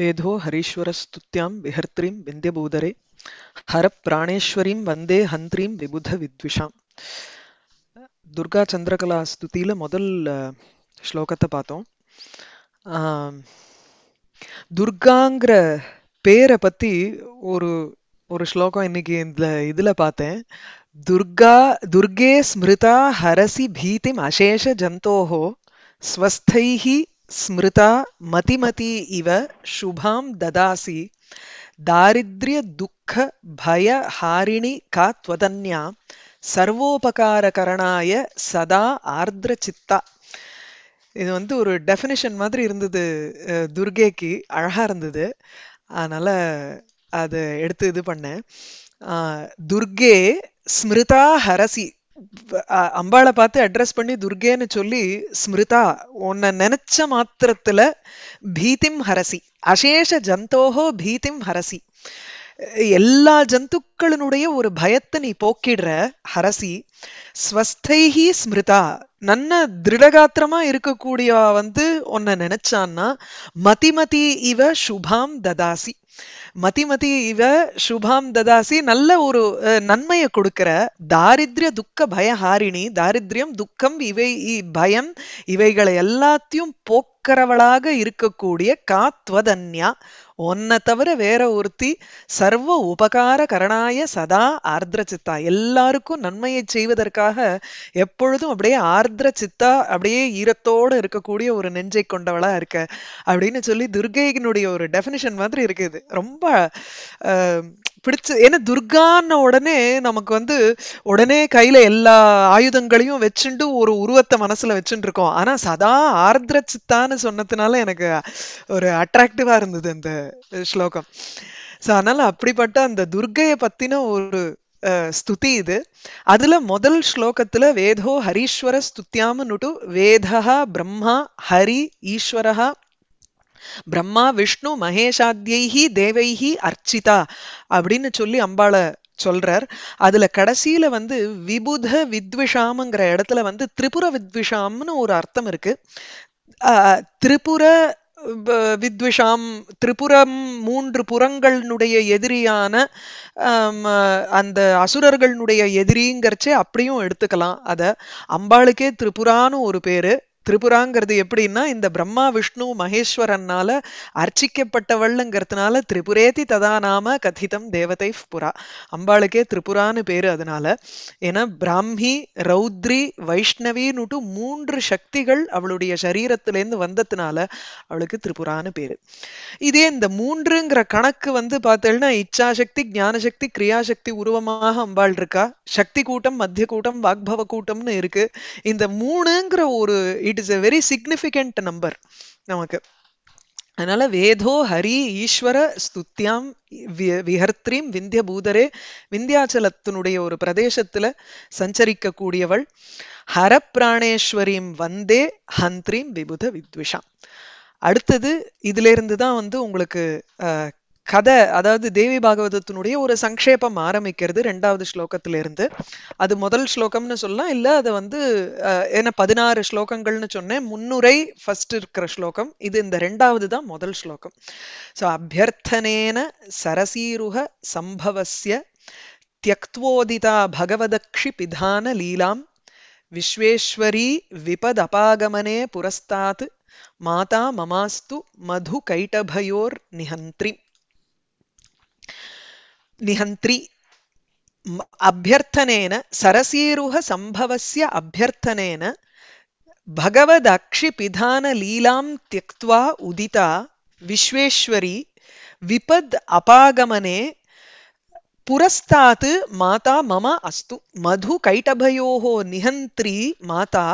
वेदो हरीश्वरस्तुत्यां विहर्त्रीं विन्ध्यभूदरे हरप्राणेश्वरीं वन्दे हन्त्रीं विबुधविद्विषां दुर्गाचन्द्रकलास्तुतियिल मोदल् श्लोकते पातोम् दुर्गाङ्ग्र पेर पत्ति ஒரு ஸ்லோகம் இன்னைக்கு இந்த இதில் பார்த்தேன் துர்கா துர்கே ஸ்மிருதா ஹரசி பீதிம் அசேஷ ஜந்தோஹோ ஸ்வஸ்தைஹி ஸ்மிருதா மதிமதி இவ சுபாம் ததாசி इव துக்க ददासि கா का சர்வோபகார சர்வோபகாரகரணாய சதா ஆர்திர சித்தா இது வந்து ஒரு டெஃபினிஷன் மாதிரி இருந்தது துர்கேக்கு அழகாக இருந்தது அதனால் அதை எடுத்து இது பண்ணேன் துர்கே ஸ்மிருதா ஹரசி அம்பாளை பார்த்து அட்ரஸ் பண்ணி துர்கேன்னு சொல்லி ஸ்மிருதா உன்னை நினைச்ச மாத்திரத்துல பீதிம் ஹரசி அசேஷ ஜந்தோஹோ பீதிம் ஹரசி எல்லா ஜந்துக்களினுடைய ஒரு பயத்தை நீ போக்கிடுற ஹரசி ஸ்வஸ்தைஹி ஸ்மிருதா நன்ன திருடகாத்திரமா இருக்கக்கூடியவா வந்து உன்னை நினைச்சான்னா மதிமதி இவ சுபாம் ததாசி மதிமதி இவ சுபாம் ததாசி நல்ல ஒரு நன்மையை கொடுக்கிற தாரித்ய துக்க பயஹாரிணி தாரித்யம் துக்கம் இவை பயம் இவைகளை எல்லாத்தையும் போக்க பார்க்கிறவளாக இருக்கக்கூடிய காத்வதன்யா ஒன்ன தவிர வேற ஒருத்தி சர்வ உபகார கரணாய சதா ஆர்திர சித்தா எல்லாருக்கும் நன்மையை செய்வதற்காக எப்பொழுதும் அப்படியே ஆர்திர சித்தா அப்படியே ஈரத்தோடு இருக்கக்கூடிய ஒரு நெஞ்சை கொண்டவளா இருக்க அப்படின்னு சொல்லி துர்கையினுடைய ஒரு டெஃபினிஷன் மாதிரி இருக்குது ரொம்ப பிடிச்சு ஏன்னா துர்கான உடனே நமக்கு வந்து உடனே கையில எல்லா ஆயுதங்களையும் வச்சுட்டு ஒரு உருவத்தை மனசுல வச்சுட்டு இருக்கோம் ஆனா சதா ஆர்திர சித்தான்னு சொன்னதுனால எனக்கு ஒரு அட்ராக்டிவா இருந்தது அந்த ஸ்லோகம் ஸோ அதனால அப்படிப்பட்ட அந்த துர்கைய பத்தின ஒரு ஸ்துதி இது அதுல முதல் ஸ்லோகத்துல வேதோ ஹரீஸ்வர ஸ்துத்தியாமனுட்டு வேதா பிரம்மா ஹரி ஈஸ்வரஹா பிரம்மா விஷ்ணு மகேஷாத்யி தேவைஹி அர்ச்சிதா அப்படின்னு சொல்லி அம்பாளை சொல்றார் அதுல கடைசியில வந்து விபுத வித்விஷாம்ங்கிற இடத்துல வந்து திரிபுர வித்விஷாம்னு ஒரு அர்த்தம் இருக்கு திரிபுர வித்விஷாம் திரிபுரம் மூன்று புறங்களினுடைய எதிரியான அந்த அசுரர்களுடைய எதிரிங்கிறச்சே அப்படியும் எடுத்துக்கலாம் அதை அம்பாளுக்கே திரிபுரான்னு ஒரு பேரு திரிபுராங்கிறது எப்படின்னா இந்த பிரம்மா விஷ்ணு மகேஸ்வரனால அர்ச்சிக்கப்பட்டவள்ங்கிறதுனால திரிபுரேதி ததா நாம கதிதம் தேவதை புரா அம்பாளுக்கே திரிபுரான்னு பேரு அதனால ஏன்னா பிராமி ரௌத்ரி வைஷ்ணவின்னுட்டு மூன்று சக்திகள் அவளுடைய சரீரத்திலேருந்து வந்ததுனால அவளுக்கு திரிபுரான்னு பேரு இதே இந்த மூன்றுங்கிற கணக்கு வந்து பார்த்தேன்னா இச்சாசக்தி ஞானசக்தி கிரியாசக்தி உருவமாக அம்பாள் இருக்கா சக்தி கூட்டம் மத்திய கூட்டம் வாக்பவ கூட்டம்னு இருக்கு இந்த மூணுங்கிற ஒரு it is a very significant number நமக்கு அதனால வேதோ ஹரி ஈஸ்வர ஸ்துத்தியாம் விஹர்த்ரீம் விந்திய பூதரே விந்தியாச்சலத்தினுடைய ஒரு பிரதேசத்துல சஞ்சரிக்க கூடியவள் ஹரப்பிராணேஸ்வரீம் வந்தே ஹந்த்ரீம் விபுத வித்விஷாம் அடுத்தது இதுல இருந்துதான் தான் வந்து உங்களுக்கு கதை அதாவது தேவி பாகவதத்தினுடைய ஒரு சங்கேபம் ஆரம்பிக்கிறது ரெண்டாவது ஸ்லோகத்திலிருந்து அது முதல் ஸ்லோகம்னு சொல்லலாம் இல்ல அது வந்து ஏன்னா பதினாறு ஸ்லோகங்கள்னு சொன்னேன் முன்னுரை ஃபர்ஸ்ட் இருக்கிற ஸ்லோகம் இது இந்த ரெண்டாவது தான் முதல் ஸ்லோகம் ஸோ அபியர்த்தனேன சரசீருக சம்பவசிய தியக்துவோதிதா பகவதக்ஷி பிதான லீலாம் விஸ்வேஸ்வரி விபதபாகமனே புரஸ்தாத் மாதா மமாஸ்து மது கைட்டபயோர் நிஹந்திரி निहन्त्रि अभ्यर्थनेन सरसीरुह सम्भवस्य अभ्यर्थनेन भगवदक्षिपिधानलीलां त्यक्त्वा उदिता विश्वेश्वरी विपद् अपागमने पुरस्तात् माता मम अस्तु मधुकैटभयोः निहन्त्री माता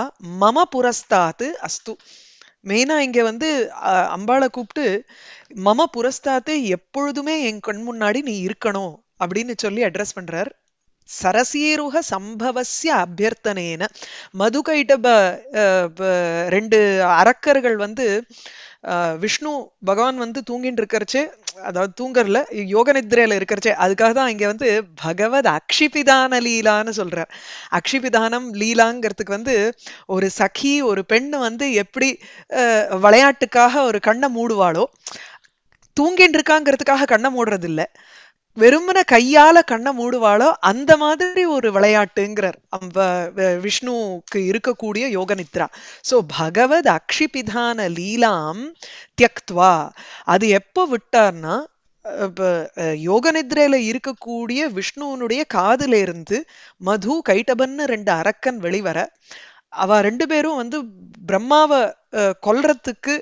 मम पुरस्तात् अस्तु மெயினாக இங்க வந்து அம்பாளை கூப்பிட்டு மம புரஸ்தாத்தே எப்பொழுதுமே என் கண் முன்னாடி நீ இருக்கணும் அப்படின்னு சொல்லி அட்ரஸ் பண்ணுறார் சரசீருக சம்பவசிய அபியர்த்தனேன மதுகைட்ட ரெண்டு அரக்கர்கள் வந்து விஷ்ணு பகவான் வந்து தூங்கின்னு இருக்கிறச்சே அதாவது தூங்கறல யோக நித்ரையில இருக்கிறச்சே அதுக்காக தான் இங்க வந்து பகவத் அக்ஷிபிதான லீலான்னு சொல்றார் அக்ஷிபிதானம் லீலாங்கிறதுக்கு வந்து ஒரு சகி ஒரு பெண் வந்து எப்படி விளையாட்டுக்காக ஒரு கண்ணை மூடுவாளோ தூங்கின்னு இருக்காங்கிறதுக்காக கண்ணை மூடுறது இல்லை வெறுமன கையால கண்ணை மூடுவாளோ அந்த மாதிரி ஒரு விளையாட்டுங்கிறார் விஷ்ணுக்கு இருக்கக்கூடிய யோக நித்ரா ஸோ பகவத் அக்ஷிபிதான லீலாம் தியக்துவா அது எப்போ விட்டார்னா யோக நித்ரையில இருக்கக்கூடிய விஷ்ணுனுடைய காதுல இருந்து மது கைட்டபன்னு ரெண்டு அரக்கன் வெளிவர அவ ரெண்டு பேரும் வந்து பிரம்மாவை கொல்றதுக்கு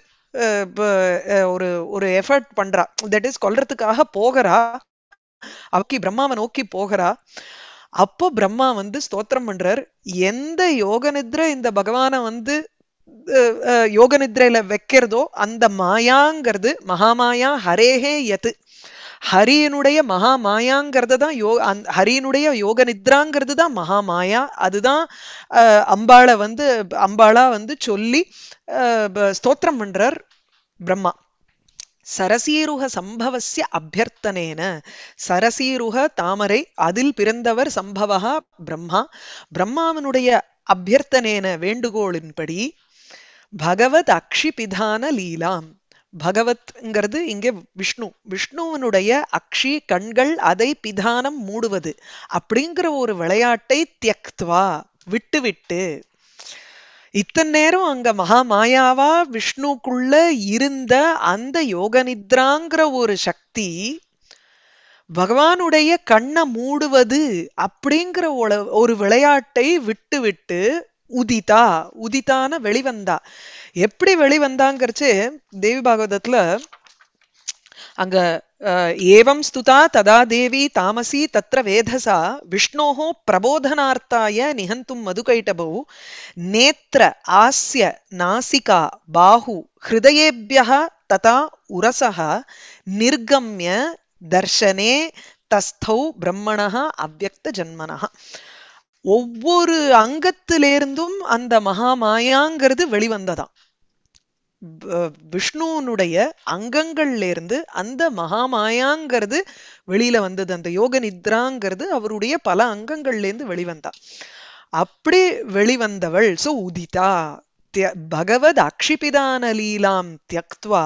ஒரு ஒரு எஃபர்ட் பண்றா தட் இஸ் கொல்றதுக்காக போகிறா அவக்கி பிரம்மாவை நோக்கி போகிறா அப்போ பிரம்மா வந்து ஸ்தோத்திரம் பண்றார் எந்த யோக நித்ரை இந்த பகவானை வந்து யோக நித்ரையில வைக்கிறதோ அந்த மாயாங்கிறது மகாமாயா ஹரேஹே எத்து ஹரியனுடைய மகா மாயாங்கிறது தான் யோ அந் ஹரியனுடைய யோக நித்ராங்கிறது தான் மகா மாயா அதுதான் அம்பாளை வந்து அம்பாளா வந்து சொல்லி ஸ்தோத்திரம் பண்றார் பிரம்மா சரசீருக சம்பவசிய அபியர்த்தனேன சரசீருக தாமரை அதில் பிறந்தவர் சம்பவா பிரம்மா பிரம்மாவனுடைய அபியர்த்தனேன வேண்டுகோளின்படி பகவத் அக்ஷிபிதான லீலாம் பகவத்ங்கிறது இங்கே விஷ்ணு விஷ்ணுவனுடைய அக்ஷி கண்கள் அதை பிதானம் மூடுவது அப்படிங்கிற ஒரு விளையாட்டை தியக்துவா விட்டு விட்டு இத்தனை நேரம் அங்க மகா மாயாவா விஷ்ணுக்குள்ள இருந்த அந்த யோக நித்ராங்கிற ஒரு சக்தி பகவானுடைய கண்ணை மூடுவது அப்படிங்கிற ஒரு விளையாட்டை விட்டு விட்டு உதிதா உதிதான வெளிவந்தா எப்படி வெளிவந்தாங்கிறச்சு தேவி பாகவதத்துல அங்க एवं स्तुता तदा देवी तामसी तत्र वेधसा विष्णोः प्रबोधनार्थाय निहन्तुं मधुकैटभौ नेत्र आस्य नासिका बाहु हृदयेभ्यः तथा उरसः निर्गम्य தர்ஷனே தஸ்தௌ பிரம்மணா அவ்வக்த ஜன்மனஹா ஒவ்வொரு அங்கத்திலிருந்தும் அந்த மகாமாயாங்கிறது வெளிவந்ததாம் விஷ்ணுனுடைய அங்கங்கள்ல இருந்து அந்த மகாமாயாங்கிறது வெளியில வந்தது அந்த யோக நித்ராங்கிறது அவருடைய பல அங்கங்கள்ல இருந்து வெளிவந்தா அப்படி வெளிவந்தவள் சோ உதிதா பகவத் அக்ஷிபிதான லீலாம் தியக்துவா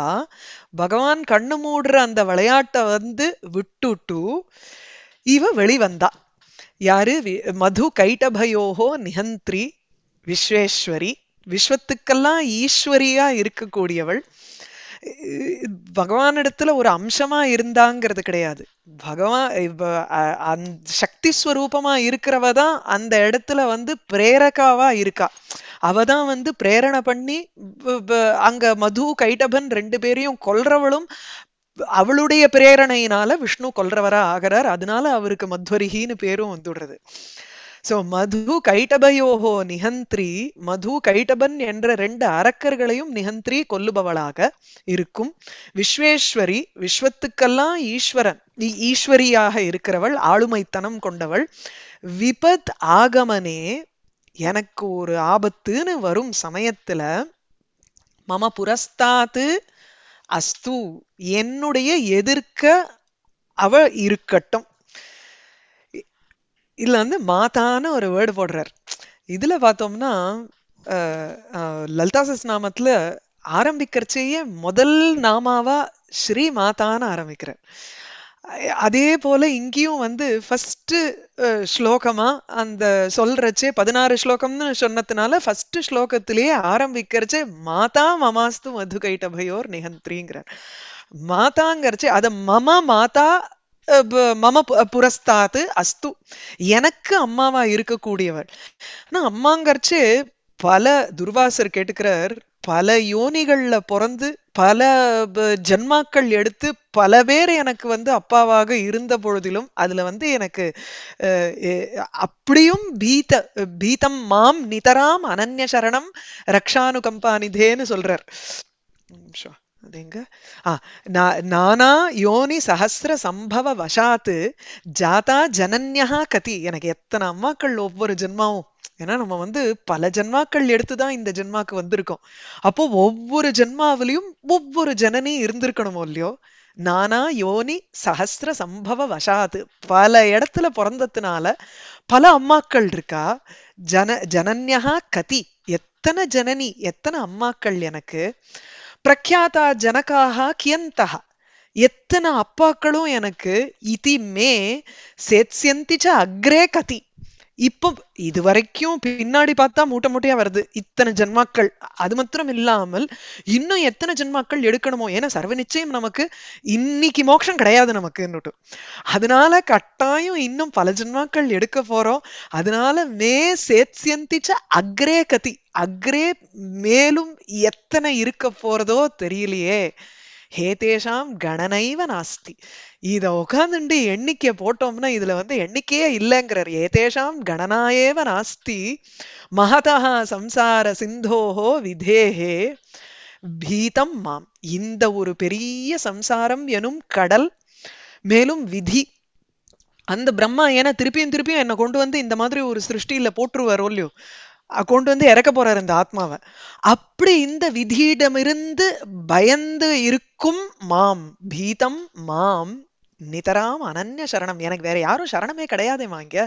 பகவான் கண்ணு மூடுற அந்த விளையாட்டை வந்து விட்டுட்டு இவ வெளிவந்தா யாரு மது கைட்டபயோகோ நிஹந்திரி விஸ்வேஸ்வரி விஸ்வத்துக்கெல்லாம் ஈஸ்வரியா இருக்கக்கூடியவள் பகவானிடத்துல ஒரு அம்சமா இருந்தாங்கிறது கிடையாது பகவான் சக்தி ஸ்வரூபமா இருக்கிறவ தான் அந்த இடத்துல வந்து பிரேரகாவா இருக்கா அவ தான் வந்து பிரேரணை பண்ணி அங்க மது கைடபன் ரெண்டு பேரையும் கொல்றவளும் அவளுடைய பிரேரணையினால விஷ்ணு கொல்றவரா ஆகிறார் அதனால அவருக்கு மத்வரிகின்னு பேரும் வந்துடுறது சோ மது கைட்டபயோகோ நிகந்திரி மது கைட்டபன் என்ற ரெண்டு அரக்கர்களையும் நிகந்திரி கொல்லுபவளாக இருக்கும் விஸ்வேஸ்வரி விஸ்வத்துக்கெல்லாம் ஈஸ்வரன் ஈஸ்வரியாக இருக்கிறவள் ஆளுமைத்தனம் கொண்டவள் விபத் ஆகமனே எனக்கு ஒரு ஆபத்துன்னு வரும் சமயத்துல மம புரஸ்தாத்து அஸ்து என்னுடைய எதிர்க்க அவ இருக்கட்டும் இதுல வந்து மாதான்னு ஒரு வேர்டு போடுறார் இதுல பார்த்தோம்னா லலிதா சஸ் நாமத்துல ஆரம்பிக்கிறச்சேயே முதல் நாமாவா ஸ்ரீ மாதான்னு ஆரம்பிக்கிறார் அதே போல இங்கேயும் வந்து ஃபர்ஸ்ட் ஸ்லோகமா அந்த சொல்றச்சே பதினாறு ஸ்லோகம்னு சொன்னதுனால ஃபர்ஸ்ட் ஸ்லோகத்திலேயே ஆரம்பிக்கிறச்சே மாதா மமாஸ்து மது கைட்டபயோர் நிகந்திரிங்கிறார் மாதாங்கிறச்சே அத மம மாதா மம புரஸ்தாது அஸ்து எனக்கு அம்மாவா இருக்கக்கூடியவர் ஆனா அம்மாங்கறச்சு பல துர்வாசர் கேட்டுக்கிறார் பல யோனிகள்ல பிறந்து பல ஜென்மாக்கள் எடுத்து பல பேர் எனக்கு வந்து அப்பாவாக இருந்த பொழுதிலும் அதுல வந்து எனக்கு அப்படியும் பீத பீதம் மாம் நிதராம் அனன்ய சரணம் ரக்ஷானுகம்பா நிதேன்னு சொல்றார் அது எங்க ஆ நானா யோனி சஹசிர சம்பவ வசாத்து ஜாதா ஜனன்யா கதி எனக்கு எத்தனை அம்மாக்கள் ஒவ்வொரு ஜென்மாவும் ஏன்னா நம்ம வந்து பல ஜென்மாக்கள் எடுத்துதான் இந்த ஜென்மாக்கு வந்திருக்கோம் அப்போ ஒவ்வொரு ஜென்மாவிலையும் ஒவ்வொரு ஜனனி இருந்திருக்கணுமோ இல்லையோ நானா யோனி சஹசிர சம்பவ வசாத்து பல இடத்துல பிறந்ததுனால பல அம்மாக்கள் இருக்கா ஜன ஜனன்யா கதி எத்தனை ஜனனி எத்தனை அம்மாக்கள் எனக்கு பிரக்யாதா ஜனகாக கியந்தக எத்தனை அப்பாக்களும் எனக்கு இதி மே சேத்ஸ்யந்தி ச அக்ரே கதி இப்போ இது வரைக்கும் பின்னாடி பார்த்தா மூட்டை மூட்டையா வருது இத்தனை ஜென்மாக்கள் அது மாத்திரம் இல்லாமல் இன்னும் எத்தனை ஜென்மாக்கள் எடுக்கணுமோ ஏன்னா சர்வ நிச்சயம் நமக்கு இன்னைக்கு மோட்சம் கிடையாது நமக்குன்னுட்டு அதனால கட்டாயம் இன்னும் பல ஜென்மாக்கள் எடுக்க போறோம் அதனால மே சேத்யந்திச்ச அக்ரே கதி அக்ரே மேலும் எத்தனை இருக்க போறதோ தெரியலையே ஹேதேஷாம் கணனைவ நாஸ்தி இத உட்காந்துண்டு எண்ணிக்கை போட்டோம்னா இதுல வந்து எண்ணிக்கையே இல்லைங்கிறார் ஏதேஷாம் கணனாயேவ நாஸ்தி மகதா சம்சார சிந்தோஹோ விதேஹே பீதம் மாம் இந்த ஒரு பெரிய சம்சாரம் எனும் கடல் மேலும் விதி அந்த பிரம்மா ஏன்னா திருப்பியும் திருப்பியும் என்னை கொண்டு வந்து இந்த மாதிரி ஒரு சிருஷ்டியில போட்டுருவாரோ இல்லையோ கொண்டு வந்து இறக்க போறாரு இந்த ஆத்மாவை அப்படி இந்த விதியிடமிருந்து பயந்து இருக்கும் மாம் பீதம் மாம் நிதராம் அனன்ய சரணம் எனக்கு வேற யாரும் சரணமே கிடையாதேமா வாங்க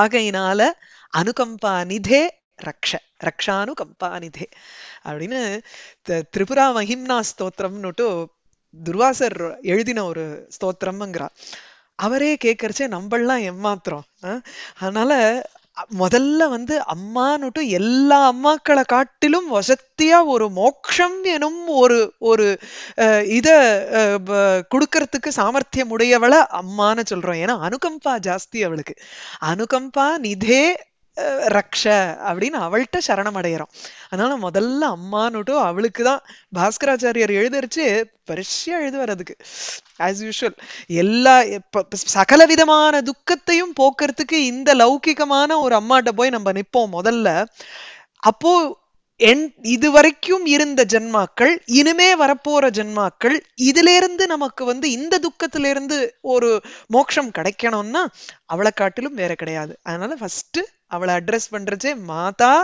ஆகையினால அனுகம்பா நிதே ரக்ஷ கம்பா நிதே அப்படின்னு திரிபுரா மஹிம்னா ஸ்தோத்திரம்னுட்டு துர்வாசர் எழுதின ஒரு ஸ்தோத்திரம்ங்கிறார் அவரே கேட்கறச்சே நம்மளாம் எம்மாத்திரம் அதனால முதல்ல வந்து அம்மானுட்டு எல்லா அம்மாக்களை காட்டிலும் வசத்தியா ஒரு மோக்ஷம் எனும் ஒரு ஒரு இத கொடுக்கறதுக்கு சாமர்த்தியம் உடையவளை அம்மான்னு சொல்றோம் ஏன்னா அனுகம்பா ஜாஸ்தி அவளுக்கு அனுகம்பா நிதே ரக்ஷ அப்படின்னு அவள்கிட்ட சரணம் அடைகிறோம் அதனால முதல்ல அம்மானுட்டும் அவளுக்கு தான் பாஸ்கராச்சாரியர் எழுதிருச்சு பரிசா எழுது வர்றதுக்கு ஆஸ் யூஷுவல் எல்லா சகல விதமான துக்கத்தையும் போக்குறதுக்கு இந்த லௌகிகமான ஒரு அம்மாட்ட போய் நம்ம நிற்போம் முதல்ல அப்போ என் இது வரைக்கும் இருந்த ஜென்மாக்கள் இனிமே வரப்போற ஜென்மாக்கள் இருந்து நமக்கு வந்து இந்த துக்கத்திலிருந்து ஒரு மோட்சம் கிடைக்கணும்னா அவளை காட்டிலும் வேற கிடையாது அதனால ஃபர்ஸ்ட் அவளை அட்ரஸ் பண்றச்சே மாதா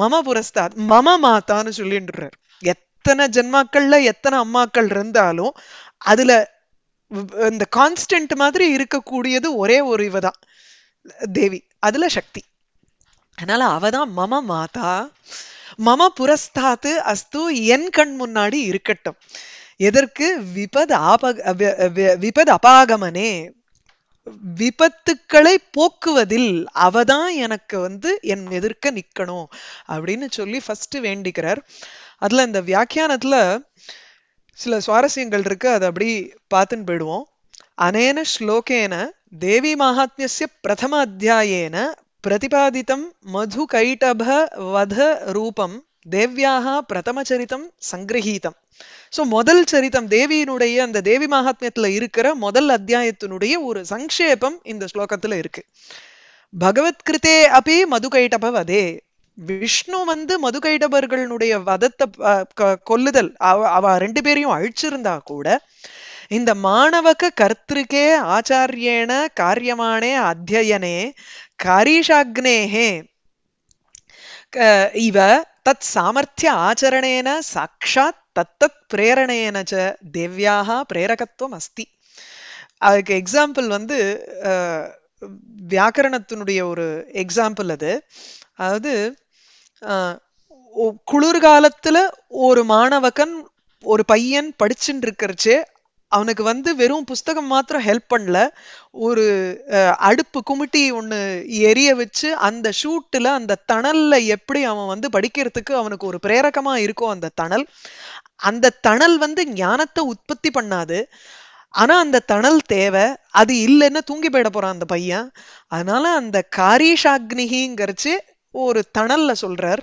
மம புரஸ்தாத் மம மாதான்னு சொல்லிட்டுறார் எத்தனை ஜென்மாக்கள்ல எத்தனை அம்மாக்கள் இருந்தாலும் அதுல இந்த கான்ஸ்டன்ட் மாதிரி இருக்கக்கூடியது ஒரே ஒரு இவதான் தேவி அதுல சக்தி அதனால அவதான் மம மாதா மம புரஸ்தாத்து அஸ்து என் கண் முன்னாடி இருக்கட்டும் எதற்கு விபத் ஆப விபத் அபாகமனே விபத்துக்களை போக்குவதில் அவதான் எனக்கு வந்து என் எதிர்க்க நிக்கணும் அப்படின்னு சொல்லி ஃபர்ஸ்ட் வேண்டிக்கிறார் அதுல இந்த வியாக்கியானத்துல சில சுவாரஸ்யங்கள் இருக்கு அதை அப்படி பார்த்துன்னு போயிடுவோம் அனேன ஸ்லோகேன தேவி மகாத்மிய பிரதம அத்தியாயேன பிரதிபாதித்தம் மது கைட்டப வத ரூபம் தேவியாக பிரதமச்சரித்தம் சங்கிரகீதம் ஸோ முதல் சரித்தம் தேவியினுடைய அந்த தேவி மகாத்மியத்தில் இருக்கிற முதல் அத்தியாயத்தினுடைய ஒரு சங்கேபம் இந்த ஸ்லோகத்தில் இருக்கு பகவத்கிருத்தே அப்பி மதுகைடப வதே விஷ்ணு வந்து மதுகைடபர்களுடைய வதத்தை கொல்லுதல் அவ ரெண்டு பேரையும் அழிச்சிருந்தா கூட இந்த மாணவக கர்த்திருக்கே ஆச்சாரியேன காரியமானே அத்தியனே காரீஷாக்னேஹே இவ தத் சாமர்த்திய ஆச்சரணேன சாட்சாத் தத்தத் பிரேரணேன ச தேவ்யாக பிரேரகத்துவம் அஸ்தி அதுக்கு எக்ஸாம்பிள் வந்து வியாக்கரணத்தினுடைய ஒரு எக்ஸாம்பிள் அது அதாவது குளிர்காலத்துல ஒரு மாணவகன் ஒரு பையன் படிச்சுட்டு இருக்கிறச்சே அவனுக்கு வந்து வெறும் புஸ்தகம் மாத்திரம் ஹெல்ப் பண்ணல ஒரு அடுப்பு குமிட்டி ஒன்று எரிய வச்சு அந்த ஷூட்டில் அந்த தணலில் எப்படி அவன் வந்து படிக்கிறதுக்கு அவனுக்கு ஒரு பிரேரகமாக இருக்கும் அந்த தணல் அந்த தணல் வந்து ஞானத்தை உற்பத்தி பண்ணாது ஆனால் அந்த தணல் தேவை அது இல்லைன்னு தூங்கி போயிட போகிறான் அந்த பையன் அதனால அந்த காரீஷாக்னிகிங்கிறச்சு ஒரு தணல்ல சொல்றார்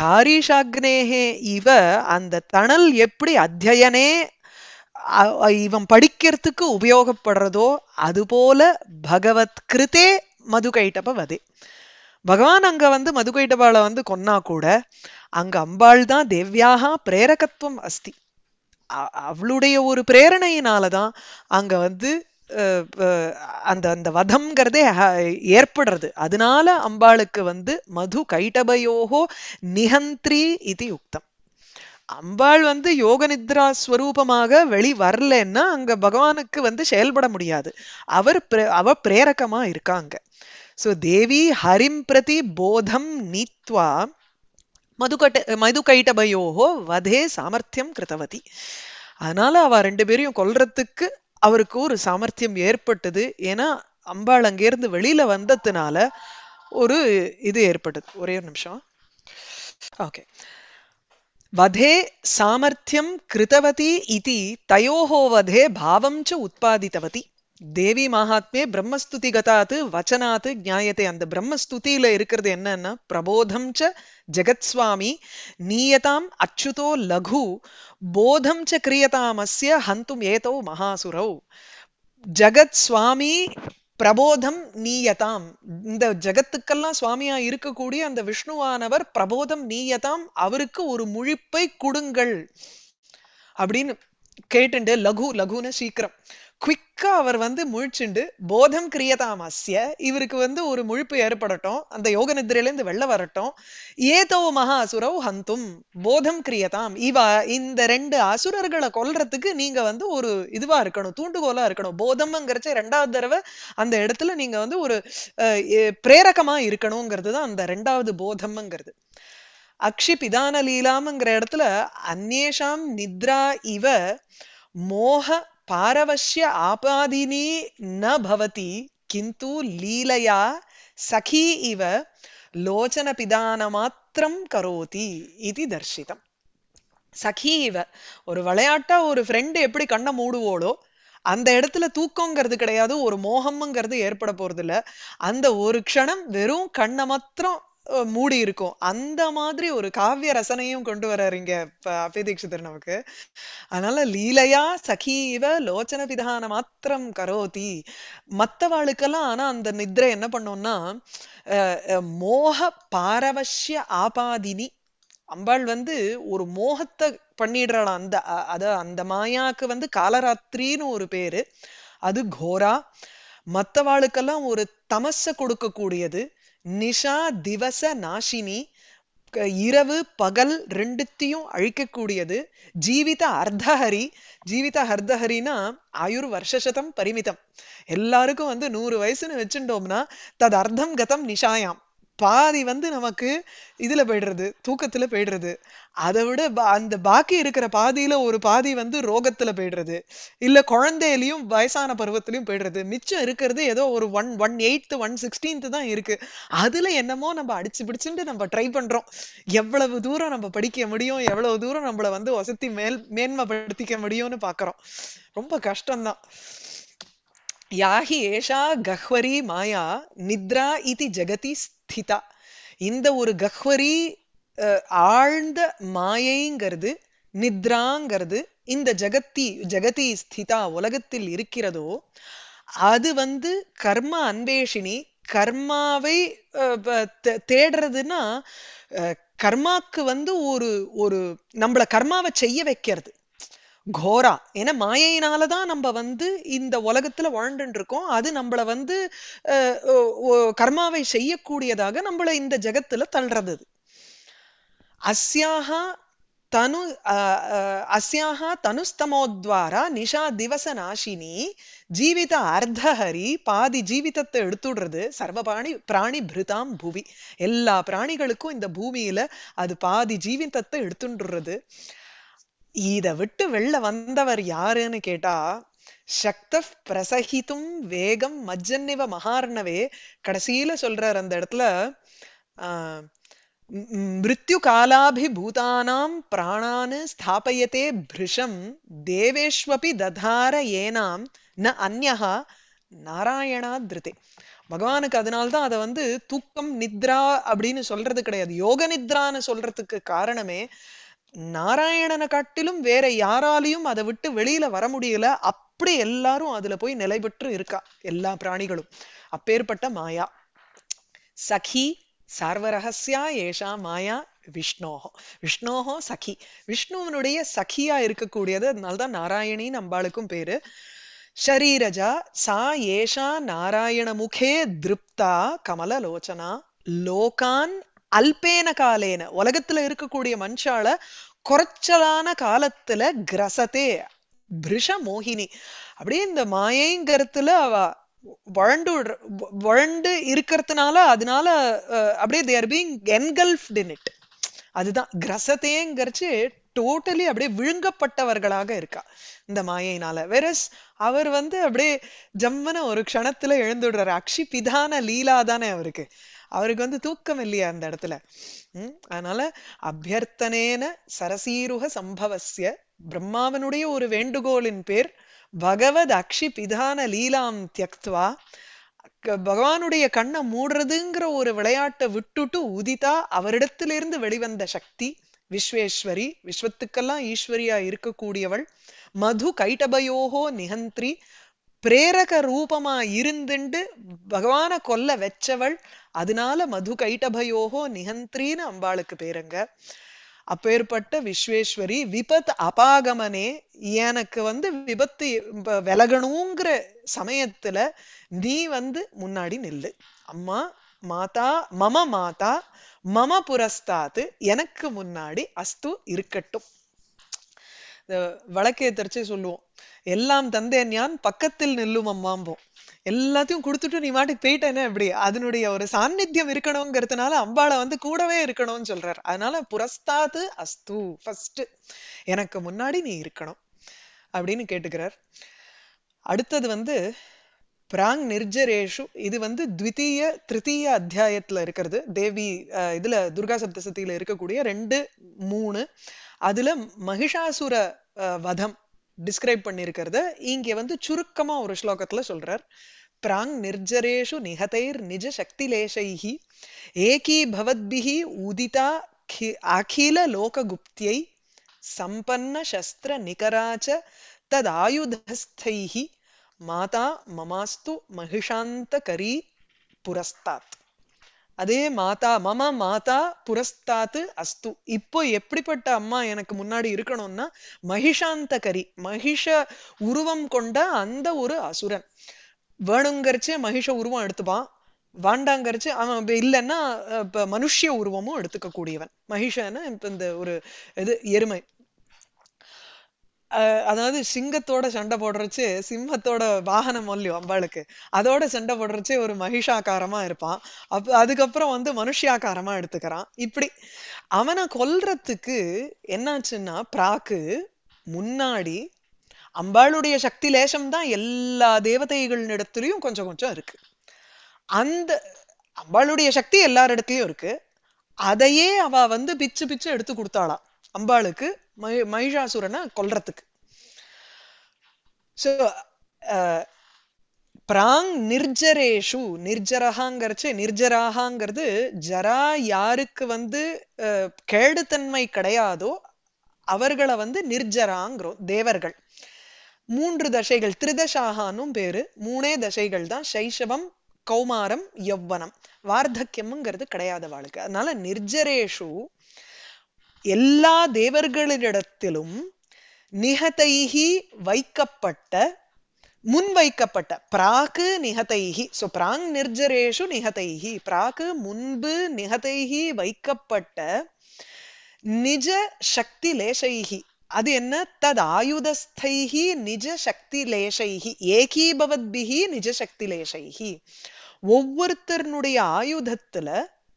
காரிஷாக்னேகே இவ அந்த தணல் எப்படி அத்தியனே இவன் படிக்கிறதுக்கு உபயோகப்படுறதோ அதுபோல பகவத் கிருத்தே மது கைட்டப்ப வதே பகவான் அங்க வந்து மது கைட்டபால வந்து கொன்னா கூட அங்க அம்பாள் தான் தேவ்யாக பிரேரகத்துவம் அஸ்தி அவளுடைய ஒரு பிரேரணையினாலதான் அங்க வந்து அந்த அந்த வதம்ங்கிறதே ஏற்படுறது அதனால அம்பாளுக்கு வந்து மது கைட்டபயோகோ நிகந்திரி இது யுக்தம் அம்பாள் வந்து யோக நித்ரா ஸ்வரூபமாக வெளி வரலன்னா அங்க பகவானுக்கு வந்து செயல்பட முடியாது அவர் அவ பிரேரகமா இருக்காங்க ஸோ தேவி ஹரிம் பிரதி போதம் நீத்வா மதுகட்ட மதுகைட்டபயோகோ வதே சாமர்த்தியம் கிருத்தவதி அதனால அவ ரெண்டு பேரையும் கொல்றதுக்கு அவருக்கு ஒரு சாமர்த்தியம் ஏற்பட்டது ஏன்னா அம்பாள் அங்கேருந்து வெளியில வந்ததுனால ஒரு இது ஏற்பட்டது ஒரே ஒரு நிமிஷம் ஓகே வதே சாமர்த்தியம் கிருத்தவதி इति तयोः வதே பாவம் च உற்பாதித்தவதி தேவி மகாத்மே பிரம்மஸ்துதி கதாத்து வச்சனாத்து ஞாயத்தை அந்த பிரம்மஸ்துதியில இருக்கிறது என்னன்னா பிரபோதம் ச ஜெகத்ஸ்வாமி நீயதாம் அச்சுதோ லகு போதம் ச கிரியதாமஸ்ய ஹந்தும் ஏதோ மகாசுரௌ ஜகத் சுவாமி பிரபோதம் நீயதாம் இந்த ஜகத்துக்கெல்லாம் சுவாமியா இருக்கக்கூடிய அந்த விஷ்ணுவானவர் பிரபோதம் நீயதாம் அவருக்கு ஒரு முழிப்பை கொடுங்கள் அப்படின்னு கேட்டுண்டு லகு லகுன்னு சீக்கிரம் குவிக்கா அவர் வந்து முழிச்சுண்டு போதம் கிரியதாம் அஸ்ய இவருக்கு வந்து ஒரு முழிப்பு ஏற்படட்டும் அந்த யோக நிதிரையிலேருந்து வெளில வரட்டும் ஏதோ மகா அசுரவ் ஹந்தும் போதம் கிரியதாம் இவா இந்த ரெண்டு அசுரர்களை கொல்றதுக்கு நீங்க வந்து ஒரு இதுவா இருக்கணும் தூண்டுகோலா இருக்கணும் போதம்ங்கிறச்ச ரெண்டாவது தடவை அந்த இடத்துல நீங்க வந்து ஒரு பிரேரகமா இருக்கணுங்கிறது தான் அந்த ரெண்டாவது போதம்ங்கிறது அக்ஷி பிதான லீலாம்ங்கிற இடத்துல அந்நேஷாம் நித்ரா இவ மோக ஆபாதினி आपादिनी கிந்து லீலையா சகி இவ லோச்சன பிதான மாத்திரம் கரோதி இது தர்ஷிதம் சகி இவ ஒரு விளையாட்டா ஒரு ஃப்ரெண்டு எப்படி கண்ணை மூடுவோளோ அந்த இடத்துல தூக்கங்கிறது கிடையாது ஒரு மோகம்ங்கிறது ஏற்பட போறது இல்ல அந்த ஒரு க்ஷணம் வெறும் கண்ணை மாத்திரம் மூடி இருக்கும் அந்த மாதிரி ஒரு காவிய ரசனையும் கொண்டு வர்றாரு இங்க நமக்கு அதனால லீலையா சகீவ லோச்சன விதான மாத்திரம் கரோதி மத்தவாளுக்கெல்லாம் ஆனா அந்த நித்ரை என்ன பண்ணோம்னா மோக பாரவசிய ஆபாதினி அம்பாள் வந்து ஒரு மோகத்தை பண்ணிடுறாளாம் அந்த அத அந்த மாயாக்கு வந்து காலராத்திரின்னு ஒரு பேரு அது கோரா மத்தவாளுக்கெல்லாம் ஒரு தமச கொடுக்கக்கூடியது நிஷா திவச நாஷினி இரவு பகல் ரெண்டுத்தையும் அழிக்கக்கூடியது ஜீவித அர்த்தஹரி ஜீவித அர்த்தஹரினா ஆயுர் வருஷசதம் பரிமிதம் எல்லாருக்கும் வந்து நூறு வயசுன்னு வச்சுட்டோம்னா தது அர்த்தம் கதம் நிஷாயாம் பாதி வந்து நமக்கு இதுல போயிடுறது தூக்கத்துல போயிடுறது அதை விட அந்த பாக்கி இருக்கிற பாதியில ஒரு பாதி வந்து ரோகத்துல போயிடுறது இல்ல குழந்தையிலயும் வயசான பருவத்திலயும் போயிடுறது மிச்சம் இருக்கிறது ஏதோ ஒரு one one eight one sixteenth தான் இருக்கு அதுல என்னமோ நம்ம அடிச்சு பிடிச்சுட்டு நம்ம ட்ரை பண்றோம் எவ்வளவு தூரம் நம்ம படிக்க முடியும் எவ்வளவு தூரம் நம்மள வந்து வசதி மேல் மேன்மைப்படுத்திக்க முடியும்னு பாக்குறோம் ரொம்ப கஷ்டம்தான் யாஹி ஏஷா கஹ்வரி மாயா நித்ரா இதி ஜெகதி ஸ்திதா இந்த ஒரு கஹ்வரி ஆழ்ந்த மாயைங்கிறது நித்ராங்கிறது இந்த ஜகத்தி ஜெகதி ஸ்திதா உலகத்தில் இருக்கிறதோ அது வந்து கர்ம அன்வேஷினி கர்மாவை தேடுறதுன்னா கர்மாக்கு வந்து ஒரு ஒரு நம்மளை கர்மாவை செய்ய வைக்கிறது கோரா ஏன்னா மாயையினால தான் நம்ம வந்து இந்த உலகத்துல வாழ்ந்துட்டு இருக்கோம் அது நம்மளை வந்து கர்மாவை செய்யக்கூடியதாக நம்மளை இந்த ஜெகத்துல தள்ளுறது அஸ்யாகா தனு அஸ்யாகா தனுஸ்தமோத்வாரா நிஷா திவச நாசினி ஜீவித அர்த்தஹரி பாதி ஜீவிதத்தை எடுத்துடுறது சர்வபாணி பிராணி பிருதாம் பூமி எல்லா பிராணிகளுக்கும் இந்த பூமியில அது பாதி ஜீவிதத்தை எடுத்துடுறது இத விட்டு வெளில வந்தவர் யாருன்னு கேட்டா சக்த பிரசகிதும் வேகம் மஜ்ஜன்னிவ மகாரணவே கடைசியில சொல்றார் அந்த இடத்துல ஆஹ் காலாபி பூதானாம் பிராணானு ஸ்தாபயத்தே பிருஷம் தேவேஷ்வபி ததார ஏனாம் ந அந்யா நாராயணா திருத்தே பகவானுக்கு அதனால்தான் அதை வந்து தூக்கம் நித்ரா அப்படின்னு சொல்றது கிடையாது யோக நித்ரான்னு சொல்றதுக்கு காரணமே நாராயணனை காட்டிலும் வேற யாராலையும் அதை விட்டு வெளியில வர முடியல அப்படி எல்லாரும் அதுல போய் நிலை பெற்று இருக்கா எல்லா பிராணிகளும் அப்பேற்பட்ட மாயா சகி சர்வரகசியா ஏஷா மாயா விஷ்ணோகோ விஷ்ணோகோ சகி விஷ்ணுவனுடைய சகியா இருக்கக்கூடியது அதனால்தான் நாராயணின் அம்பாளுக்கும் பேரு ஷரீரஜா சா ஏஷா நாராயண முகே திருப்தா கமலலோச்சனா லோகான் அல்பேன காலேன உலகத்துல இருக்கக்கூடிய மனுஷால குறைச்சலான காலத்துல கிரசத்தே பிரிஷ மோகினி அப்படியே இந்த மாயைங்கிறதுல அவ வழண்டு வழண்டு இருக்கிறதுனால அதனால அப்படியே தேர் பீங் என்கல்ஃப்ட் இன் இட் அதுதான் கிரசத்தேங்கிறச்சு டோட்டலி அப்படியே விழுங்கப்பட்டவர்களாக இருக்கா இந்த மாயினால வெரஸ் அவர் வந்து அப்படியே ஜம்மன ஒரு க்ஷணத்துல எழுந்துடுறாரு அக்ஷி பிதான லீலா தானே அவருக்கு அவருக்கு வந்து தூக்கம் இல்லையா அந்த இடத்துல அதனால அபியர்த்தனேன சரசீருக சம்பவசிய பிரம்மாவனுடைய ஒரு வேண்டுகோளின் பேர் பகவத் அக்ஷி பிதான லீலாம் தியக்துவா பகவானுடைய கண்ணை மூடுறதுங்கிற ஒரு விளையாட்டை விட்டுட்டு உதிதா அவரிடத்திலிருந்து வெளிவந்த சக்தி விஸ்வேஸ்வரி விஸ்வத்துக்கெல்லாம் ஈஸ்வரியா இருக்கக்கூடியவள் மது கைட்டபயோகோ நிகந்திரி பிரேரக ரூபமா இருந்துண்டு பகவான கொல்ல வச்சவள் அதனால மது கைட்டபயோகோ நிகந்திரின்னு அம்பாளுக்கு பேருங்க அப்பேற்பட்ட விஸ்வேஸ்வரி விபத் அபாகமனே எனக்கு வந்து விபத்து விலகணுங்கிற சமயத்துல நீ வந்து முன்னாடி நில்லு அம்மா மாதா மம மாதா மம புரஸ்தாத்து எனக்கு முன்னாடி அஸ்து இருக்கட்டும் இந்த வழக்கையை தெரிச்சு சொல்லுவோம் எல்லாம் தந்தேன் ஞான் பக்கத்தில் நில்லும் அம்மாம்போம் எல்லாத்தையும் கொடுத்துட்டு நீ மாட்டுக்கு போயிட்டேனே அப்படி அதனுடைய ஒரு சாநித்தியம் இருக்கணுங்கிறதுனால அம்பாளை வந்து கூடவே இருக்கணும்னு சொல்றாரு அதனால புரஸ்தாது அஸ்து ஃபர்ஸ்ட் எனக்கு முன்னாடி நீ இருக்கணும் அப்படின்னு கேட்டுக்கிறார் அடுத்தது வந்து பிராங் நிர்ஜரேஷு இது வந்து த்விதீய திருத்தீய அத்தியாயத்துல இருக்கிறது தேவி இதுல துர்கா சப்தசதியில இருக்கக்கூடிய ரெண்டு மூணு அதுல மகிஷாசுர வதம் டிஸ்கிரைப் பண்ணியிருக்கிறத இங்கே வந்து சுருக்கமா ஒரு ஸ்லோகத்துல சொல்றார் பிராங் நிர்ஜரேஷு நிகதைர் நிஜ சக்திலேஷைஹி ஏகி பவத்பிஹி உதிதா அகில லோககுப்தியை சம்பன்ன சஸ்திர நிகராச்ச ததாயுதஸ்தைஹி மாதா மமாஸ்து மகிஷாந்தகரி புரஸ்தாத் அதே மாதா மம மாதா புரஸ்தாத்து அஸ்து இப்போ எப்படிப்பட்ட அம்மா எனக்கு முன்னாடி இருக்கணும்னா மகிஷாந்தகரி மகிஷ உருவம் கொண்ட அந்த ஒரு அசுரன் வேணுங்கரிச்சு மகிஷ உருவம் எடுத்துப்பான் வாண்டாங்கரிச்சு அவன் இல்லைன்னா இப்ப மனுஷிய உருவமும் எடுத்துக்க கூடியவன் மகிஷன்னு இப்போ இந்த ஒரு இது எருமை அதாவது சிங்கத்தோட சண்டை போடுறச்சு சிம்மத்தோட வாகனம் மொல்லியும் அம்பாளுக்கு அதோட சண்டை போடுறச்சு ஒரு மகிஷாக்காரமா இருப்பான் அப் அதுக்கப்புறம் வந்து மனுஷியாக்காரமா எடுத்துக்கிறான் இப்படி அவனை கொல்றதுக்கு என்னாச்சுன்னா பிராக்கு முன்னாடி அம்பாளுடைய சக்தி லேசம் தான் எல்லா தேவதைகள் இடத்துலயும் கொஞ்சம் கொஞ்சம் இருக்கு அந்த அம்பாளுடைய சக்தி எல்லார் இருக்கு அதையே அவ வந்து பிச்சு பிச்சு எடுத்து கொடுத்தாளாம் அம்பாளுக்கு மகிஷாசுரனை கொல்றதுக்கு ஸோ பிராங் நிர்ஜரேஷு நிர்ஜரகாங்கிறச்சு நிர்ஜராகாங்கிறது ஜரா யாருக்கு வந்து கேடுத்தன்மை கிடையாதோ அவர்களை வந்து நிர்ஜராங்கிறோம் தேவர்கள் மூன்று தசைகள் திருதசாகானும் பேரு மூணே தசைகள் தான் சைஷவம் கௌமாரம் யௌவனம் வார்த்தக்கியம்ங்கிறது கிடையாத வாழ்க்கை அதனால நிர்ஜரேஷு எல்லா தேவர்களிடத்திலும் நிகதைகி வைக்கப்பட்ட முன்வைக்கப்பட்ட பிராக்கு நிகதைகி சோ பிராங் நிர்ஜரேஷு நிகதைகி பிராக்கு முன்பு நிகதைகி வைக்கப்பட்ட நிஜ சக்தி லேசைகி அது என்ன தத் ஆயுதஸ்தைகி நிஜ சக்தி லேசைகி ஏகீபவத் ஏகீபவத்பிகி நிஜ சக்தி லேசைகி ஒவ்வொருத்தருனுடைய ஆயுதத்துல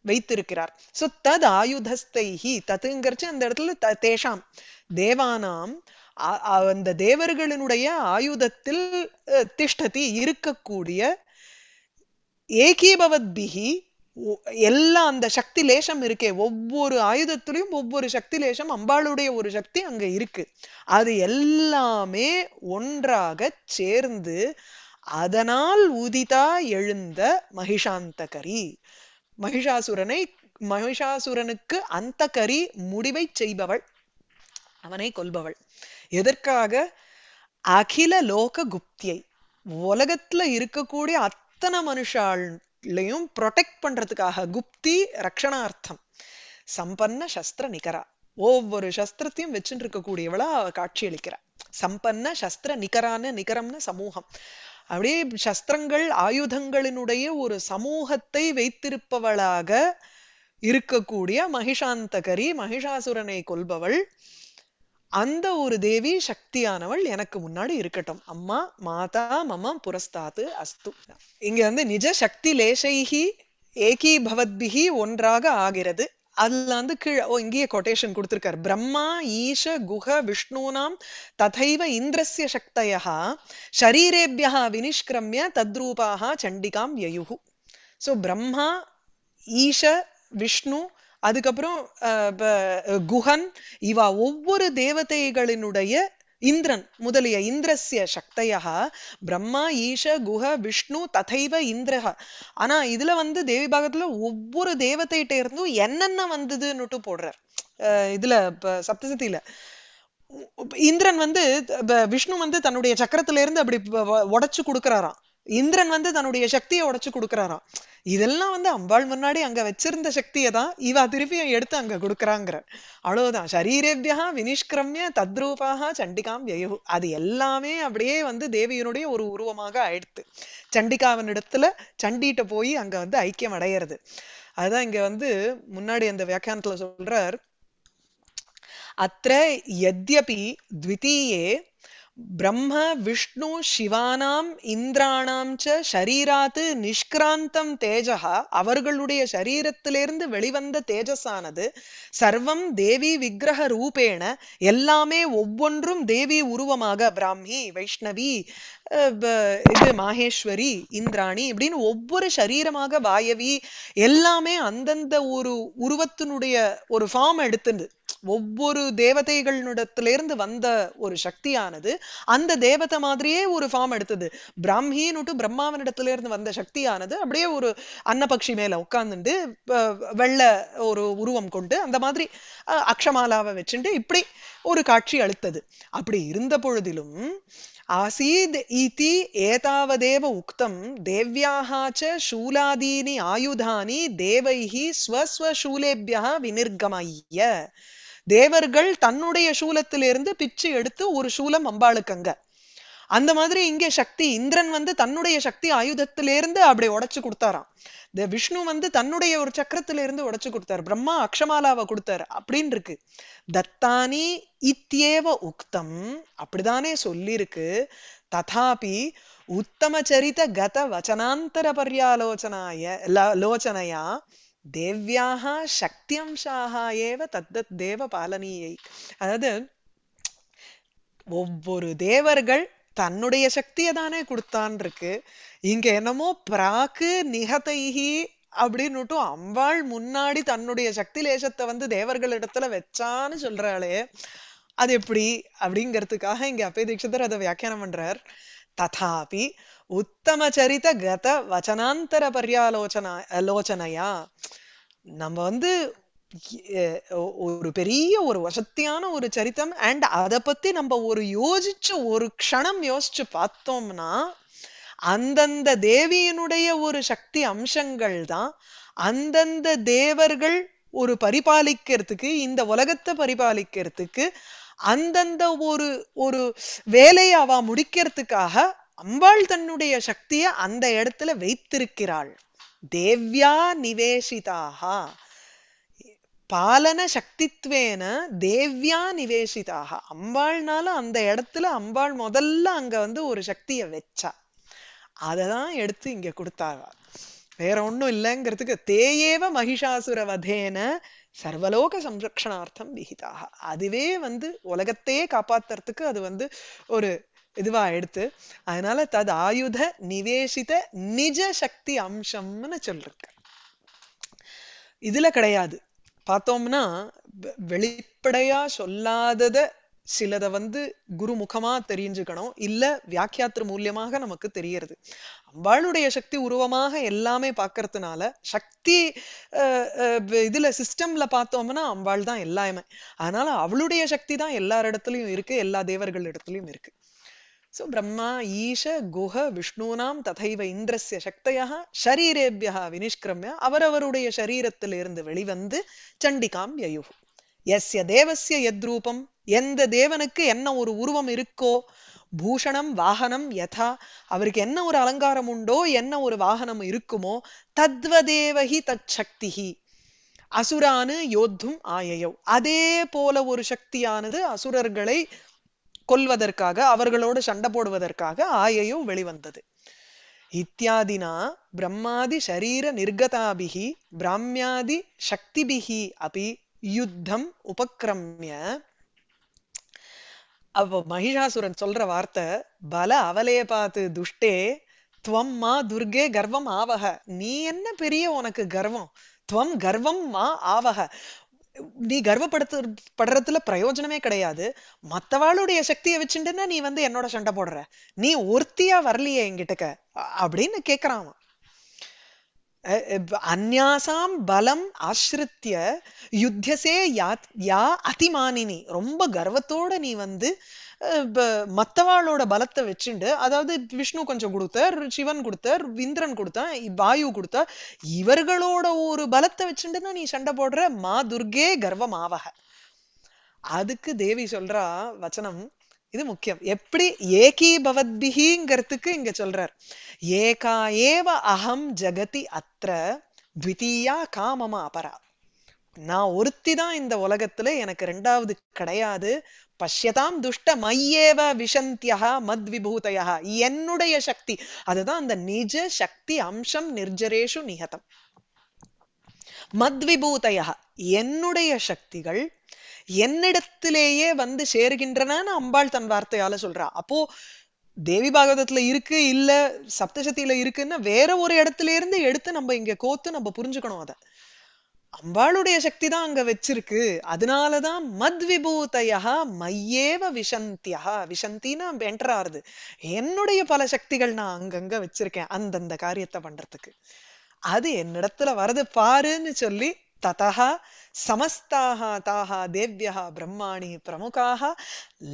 வைத்திருக்கிறார் சோ தத் ஆயுதஸ்தைஹி தத்துங்கிறச்சு அந்த இடத்துல தேஷாம் தேவானாம் அந்த தேவர்களினுடைய ஆயுதத்தில் திஷ்டதி இருக்கக்கூடிய பிஹி எல்லா அந்த சக்தி லேசம் இருக்கே ஒவ்வொரு ஆயுதத்திலையும் ஒவ்வொரு சக்தி லேசம் அம்பாளுடைய ஒரு சக்தி அங்க இருக்கு அது எல்லாமே ஒன்றாக சேர்ந்து அதனால் உதிதா எழுந்த மகிஷாந்தகரி மகிஷாசுரனை மகிஷாசுரனுக்கு அந்த கரி முடிவை செய்பவள் அவனை கொல்பவள் எதற்காக அகில லோக குப்தியை உலகத்துல இருக்கக்கூடிய அத்தனை மனுஷாலையும் ப்ரொடெக்ட் பண்றதுக்காக குப்தி ரக்ஷணார்த்தம் சம்பன்ன சஸ்திர நிகரா ஒவ்வொரு சஸ்திரத்தையும் வச்சுட்டு இருக்கக்கூடியவளா அளிக்கிறா சம்பன்ன சஸ்திர நிகரான நிகரம்னு சமூகம் அப்படியே சஸ்திரங்கள் ஆயுதங்களினுடைய ஒரு சமூகத்தை வைத்திருப்பவளாக இருக்கக்கூடிய மகிஷாந்தகரி மகிஷாசுரனை கொல்பவள் அந்த ஒரு தேவி சக்தியானவள் எனக்கு முன்னாடி இருக்கட்டும் அம்மா மாதா மம புரஸ்தாத்து அஸ்து இங்க வந்து நிஜ சக்தி லேசைகி பவத்பிகி ஒன்றாக ஆகிறது அதுல வந்து கீழே ஓ இங்கேயே கொட்டேஷன் கொடுத்துருக்கார் பிரம்மா ஈஷ குஹ விஷ்ணுனாம் ததைவ இந்திரசிய சக்தயா ஷரீரேபியா வினிஷ்கிரமிய தத்ரூபாக சண்டிகாம் யயுகு ஸோ பிரம்மா ஈஷ விஷ்ணு அதுக்கப்புறம் குஹன் இவா ஒவ்வொரு தேவதைகளினுடைய இந்திரன் முதலிய இந்திரசிய சக்தையா பிரம்மா ஈஷ குஹ விஷ்ணு ததைவ இந்திரஹ ஆனா இதுல வந்து தேவி பாகத்துல ஒவ்வொரு தேவத்தைகிட்ட இருந்தும் என்னென்ன வந்ததுன்னுட்டு போடுறார் இதுல சப்தசதியில இந்திரன் வந்து விஷ்ணு வந்து தன்னுடைய சக்கரத்துல இருந்து அப்படி உடைச்சு கொடுக்கறாராம் இந்திரன் வந்து தன்னுடைய சக்தியை உடைச்சு கொடுக்குறாராம் இதெல்லாம் வந்து அம்பாள் முன்னாடி அங்க வச்சிருந்த சக்தியை தான் இவா திருப்பியும் எடுத்து அங்க கொடுக்குறாங்கிற அவ்வளவுதான் சரீரேபியா வினிஷ்கிரமிய தத்ரூபாக சண்டிகாம் வியகு அது எல்லாமே அப்படியே வந்து தேவியனுடைய ஒரு உருவமாக ஆயிடுத்து இடத்துல சண்டிகிட்ட போய் அங்க வந்து ஐக்கியம் அடையிறது அதுதான் இங்க வந்து முன்னாடி அந்த வியாக்கியானத்துல சொல்றார் அத்த எத்யபி த்விதீயே பிரம்ம விஷ்ணு சிவானாம் இந்திராணாம் ச ஷரீராத்து நிஷ்கிராந்தம் தேஜகா அவர்களுடைய சரீரத்திலிருந்து வெளிவந்த தேஜஸானது சர்வம் தேவி விக்கிரக ரூபேண எல்லாமே ஒவ்வொன்றும் தேவி உருவமாக பிராமி வைஷ்ணவி இது மாஹேஸ்வரி இந்திராணி இப்படின்னு ஒவ்வொரு சரீரமாக வாயவி எல்லாமே அந்தந்த ஒரு உருவத்தினுடைய ஒரு ஃபார்ம் எடுத்துது ஒவ்வொரு தேவதைகளிடத்திலிருந்து வந்த ஒரு சக்தியானது அந்த தேவதை மாதிரியே ஒரு ஃபார்ம் எடுத்தது பிராமின்னுட்டு பிரம்மாவனிடத்திலிருந்து வந்த சக்தியானது அப்படியே ஒரு அன்னபக்ஷி மேல உட்காந்துட்டு வெள்ள ஒரு உருவம் கொண்டு அந்த மாதிரி அக்ஷமாலாவை வச்சுட்டு இப்படி ஒரு காட்சி அழுத்தது அப்படி இருந்த பொழுதிலும் ஆசீத் இதி ஏதாவதேவ உக்தம் தேவ்யாக சூலாதீனி ஆயுதானி தேவைஹி ஸ்வஸ்வ சூலேபியா வினிர்கமய்ய தேவர்கள் தன்னுடைய சூலத்திலிருந்து பிச்சு எடுத்து ஒரு சூலம் அம்பாளுக்கு அங்க அந்த மாதிரி இங்கே சக்தி இந்திரன் வந்து தன்னுடைய சக்தி ஆயுதத்திலிருந்து அப்படி உடைச்சு கொடுத்தாராம் இந்த விஷ்ணு வந்து தன்னுடைய ஒரு சக்கரத்திலிருந்து உடைச்சு கொடுத்தாரு பிரம்மா அக்ஷமாலாவை கொடுத்தாரு அப்படின்னு இருக்கு தத்தானி இத்தியேவ உக்தம் அப்படிதானே சொல்லியிருக்கு ததாபி உத்தம சரித கத வச்சனாந்தர பர்யாலோச்சனாய லோச்சனையா தேவ்யாः சக்தியம்சாக ஏவ தத்தத் தேவ பாலனியை அதாவது ஒவ்வொரு தேவர்கள் தன்னுடைய சக்தியை தானே கொடுத்தான் இருக்கு இங்க என்னமோ பிராக்கு நிகதைகி அப்படின்னுட்டும் அம்பாள் முன்னாடி தன்னுடைய சக்தி லேசத்தை வந்து தேவர்கள் இடத்துல வச்சான்னு சொல்றாளே அது எப்படி அப்படிங்கிறதுக்காக இங்க அப்பய தீட்சிதர் அதை வியாக்கியானம் பண்றார் ததாபி உத்தம கத வச்சனாந்தர பரியாலோச்சனா லோச்சனையா நம்ம வந்து ஒரு பெரிய ஒரு வசத்தியான ஒரு சரித்தம் அண்ட் அதை பத்தி நம்ம ஒரு யோசிச்சு ஒரு க்ஷணம் யோசிச்சு பார்த்தோம்னா அந்தந்த தேவியினுடைய ஒரு சக்தி அம்சங்கள் தான் அந்தந்த தேவர்கள் ஒரு பரிபாலிக்கிறதுக்கு இந்த உலகத்தை பரிபாலிக்கிறதுக்கு அந்தந்த ஒரு ஒரு வேலையை அவ முடிக்கிறதுக்காக அம்பாள் தன்னுடைய சக்தியை அந்த இடத்துல வைத்திருக்கிறாள் தேவ்யா நிவேசிதாக பாலன சக்தித்வேன தேவ்யா நிவேசிதாக அம்பாள்னால அந்த இடத்துல அம்பாள் முதல்ல அங்க வந்து ஒரு சக்தியை வச்சா அதை தான் எடுத்து இங்க கொடுத்தாங்க வேற ஒன்றும் இல்லைங்கிறதுக்கு தேயேவ மகிஷாசுர வதேன சர்வலோக சம்ரக்ஷணார்த்தம் விகிதாக அதுவே வந்து உலகத்தையே காப்பாத்துறதுக்கு அது வந்து ஒரு இதுவா எடுத்து அதனால தது ஆயுத நிவேசித நிஜ சக்தி அம்சம்னு சொல்லிருக்கு இதுல கிடையாது பார்த்தோம்னா வெளிப்படையா சொல்லாதத சிலத வந்து குருமுகமா தெரிஞ்சுக்கணும் இல்ல வியாக்கியாத்திர மூலியமாக நமக்கு தெரியறது அம்பாளுடைய சக்தி உருவமாக எல்லாமே பார்க்கறதுனால சக்தி இதுல சிஸ்டம்ல பார்த்தோம்னா அம்பாள் தான் எல்லாமே அதனால அவளுடைய சக்தி தான் எல்லார் இடத்துலயும் இருக்கு எல்லா தேவர்கள் இடத்துலயும் இருக்கு ஸோ பிரம்மா ஈஷ குஹ விஷ்ணுனாம் ததைவ இந்திரஸ்ய சக்தையா ஷரீரேபியா வினிஷ்கிரமிய அவரவருடைய சரீரத்திலிருந்து வெளிவந்து சண்டிகாம் யயு எஸ்ய தேவசிய எத்ரூபம் எந்த தேவனுக்கு என்ன ஒரு உருவம் இருக்கோ பூஷணம் வாகனம் யதா அவருக்கு என்ன ஒரு அலங்காரம் உண்டோ என்ன ஒரு வாகனம் இருக்குமோ தத்வதேவஹி தத் சக்திஹி அசுரானு யோத்தும் ஆயையோ அதே போல ஒரு சக்தியானது அசுரர்களை கொல்வதற்காக அவர்களோடு சண்டை போடுவதற்காக ஆயையும் வெளிவந்தது இத்தியாதினா பிரம்மாதி சரீர நிர்கதாபிகி பிராமியாதி சக்திபிகி அபி யுத்தம் உபக்ரமிய அவ மகிஷாசுரன் சொல்ற வார்த்தை பல அவலைய பார்த்து துஷ்டே துவம் மா துர்கே கர்வம் ஆவக நீ என்ன பெரிய உனக்கு கர்வம் துவம் கர்வம் மா ஆவக நீ கர்வப்படுத்து படுறதுல பிரயோஜனமே கிடையாது மத்தவாளுடைய சக்தியை வச்சுட்டுன்னா நீ வந்து என்னோட சண்டை போடுற நீ ஒருத்தியா வரலையே என்கிட்டக்க அப்படின்னு கேக்குறான் அந்யாசாம் பலம் ஆசிரித்திய யுத்தசே யா யா அதிமானினி ரொம்ப கர்வத்தோட நீ வந்து மத்தவாளோட பலத்தை வச்சுண்டு அதாவது விஷ்ணு கொஞ்சம் கொடுத்தார் சிவன் கொடுத்தார் இந்திரன் கொடுத்தான் வாயு கொடுத்தா இவர்களோட ஒரு பலத்தை வச்சுட்டு நீ சண்டை போடுற மா துர்கே கர்வம் ஆவக அதுக்கு தேவி சொல்றா வச்சனம் இது முக்கியம் எப்படி ஏகி பவத்பிகிங்கிறதுக்கு இங்க சொல்றார் ஏகா ஏவ அகம் ஜகதி அத்த த்விதீயா காமமா அபரா நான் ஒருத்தி தான் இந்த உலகத்துல எனக்கு ரெண்டாவது கிடையாது பஷ்யதாம் துஷ்ட மையேவ விஷந்தியா மத் விபூதையா என்னுடைய சக்தி அதுதான் அந்த நிஜ சக்தி அம்சம் நிர்ஜரேஷு நிகதம் மத் என்னுடைய சக்திகள் என்னிடத்திலேயே வந்து சேருகின்றன அம்பாள் தன் வார்த்தையால சொல்றா அப்போ தேவி பாகவதத்துல இருக்கு இல்ல சப்தசக்தியில இருக்குன்னா வேற ஒரு இடத்துல இருந்து எடுத்து நம்ம இங்க கோத்து நம்ம புரிஞ்சுக்கணும் அதை அம்பாளுடைய சக்தி தான் அங்க வச்சிருக்கு அதனாலதான் மத் விபூதையா மையேவ விஷந்தியா விஷந்தினா என்டர் ஆறுது என்னுடைய பல சக்திகள் நான் அங்கங்க வச்சிருக்கேன் அந்தந்த காரியத்தை பண்றதுக்கு அது என்னிடத்துல வரது பாருன்னு சொல்லி ததா சமஸ்தாக தாகா தேவ்யா பிரம்மாணி பிரமுகாக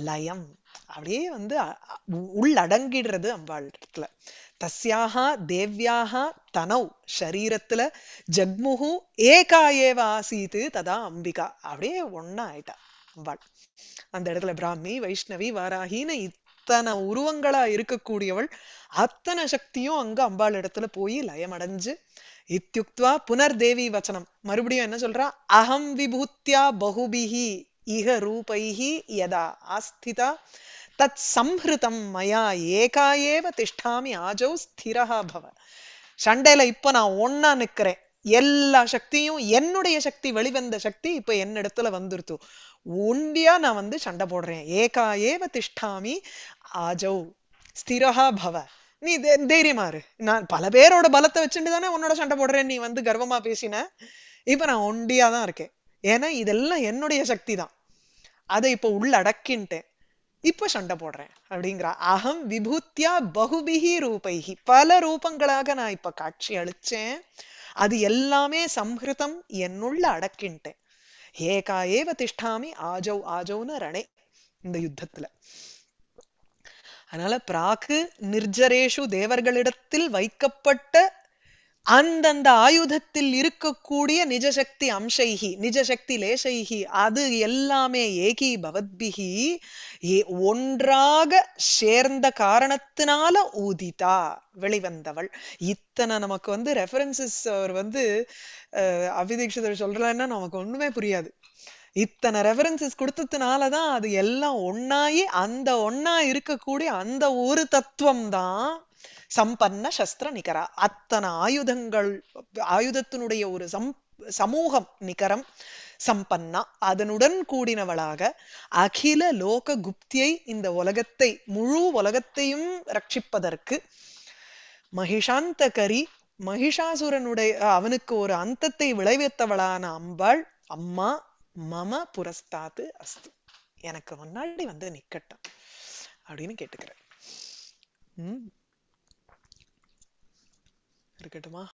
லயம் அப்படியே வந்து உள்ளடங்கிடுறது அம்பாள் இடத்துல தஸ்யாக தேவியாக தனவு சரீரத்துல ஜக்முகு ஏகா ஏவ ஆசீத்து ததா அம்பிகா அப்படியே ஒன்னா ஆயிட்டா அந்த இடத்துல பிராமி வைஷ்ணவி வாராகின்னு இத்தனை உருவங்களா இருக்கக்கூடியவள் அத்தனை சக்தியும் அங்க அம்பாள் இடத்துல போய் லயமடைஞ்சு இத்தியுக்துவா புனர் தேவி வச்சனம் மறுபடியும் என்ன சொல்றா அகம் விபூத்தியா பகுபிகி இக ரூபைஹி யதா ஆஸ்திதா தத் சம்ஹிருதம் மயா ஏகா ஏவ திஷ்டாமி ஆஜோ ஸ்திரஹா பவ சண்டையில இப்போ நான் ஒன்னா நிக்கிறேன் எல்லா சக்தியும் என்னுடைய சக்தி வெளிவந்த சக்தி இப்ப என்னிடத்துல வந்துருத்து ஒண்டியா நான் வந்து சண்டை போடுறேன் ஏகா ஏவ திஷ்டாமி ஆஜௌ ஸ்திரஹா பவ நீ தைரியமாரு நான் பல பேரோட பலத்தை வச்சுட்டு தானே உன்னோட சண்டை போடுறேன் நீ வந்து கர்வமா பேசின இப்ப நான் ஒண்டியா தான் இருக்கேன் ஏன்னா இதெல்லாம் என்னுடைய சக்தி தான் அதை இப்போ உள்ளடக்கின்ட்டேன் இப்ப சண்டை போடுறேன் அப்படிங்கிறா அகம் விபூத்தியா பகுபிகி ரூபைகி பல ரூபங்களாக நான் இப்ப காட்சி அளிச்சேன் அது எல்லாமே சம்ஹிருதம் என்னுள்ள அடக்கின்ட்டேன் ஏகா ஏவ திஷ்டாமி ஆஜோ ஆஜௌன்னு ரணே இந்த யுத்தத்துல அதனால பிராக்கு நிர்ஜரேஷு தேவர்களிடத்தில் வைக்கப்பட்ட அந்தந்த ஆயுதத்தில் இருக்கக்கூடிய நிஜசக்தி அம்சைகி நிஜசக்தி லேசைகி அது எல்லாமே ஏகி பவத்பிகி ஒன்றாக சேர்ந்த காரணத்தினால ஊதிதா வெளிவந்தவள் இத்தனை நமக்கு வந்து ரெஃபரன்சஸ் அவர் வந்து அபிதீக்ஷிதர் சொல்றலன்னா நமக்கு ஒண்ணுமே புரியாது இத்தனை ரெஃபரன்சஸ் கொடுத்ததுனாலதான் அது எல்லாம் ஒன்னாயி அந்த ஒன்னா இருக்கக்கூடிய அந்த ஒரு தத்துவம் தான் சம்பன்ன சஸ்திர நிகரா அத்தனை ஆயுதங்கள் ஆயுதத்தினுடைய ஒரு சம் சமூகம் நிகரம் சம்பன்னா அதனுடன் கூடினவளாக அகில லோக குப்தியை இந்த உலகத்தை முழு உலகத்தையும் ரட்சிப்பதற்கு மகிஷாந்தகரி மகிஷாசுரனுடைய அவனுக்கு ஒரு அந்தத்தை விளைவித்தவளான அம்பாள் அம்மா மம புரஸ்தாத்து அஸ்து எனக்கு முன்னாடி வந்து நிக்கட்டும் அப்படின்னு கேட்டுக்கிறேன் உம் எடுத்துக்கிட்டுமா